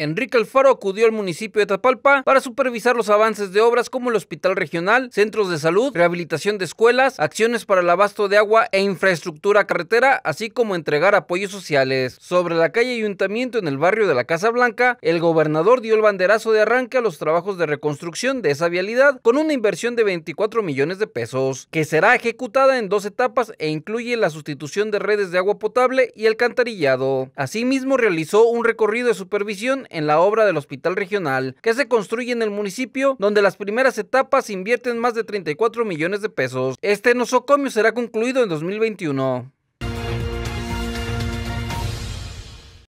Enrique Alfaro acudió al municipio de Tapalpa para supervisar los avances de obras como el hospital regional, centros de salud, rehabilitación de escuelas, acciones para el abasto de agua e infraestructura carretera, así como entregar apoyos sociales. Sobre la calle Ayuntamiento en el barrio de la Casa Blanca, el gobernador dio el banderazo de arranque a los trabajos de reconstrucción de esa vialidad con una inversión de 24 millones de pesos, que será ejecutada en dos etapas e incluye la sustitución de redes de agua potable y alcantarillado. Asimismo, realizó un recorrido de supervisión en la obra del hospital regional que se construye en el municipio, donde las primeras etapas invierten más de 34 millones de pesos. Este nosocomio será concluido en 2021.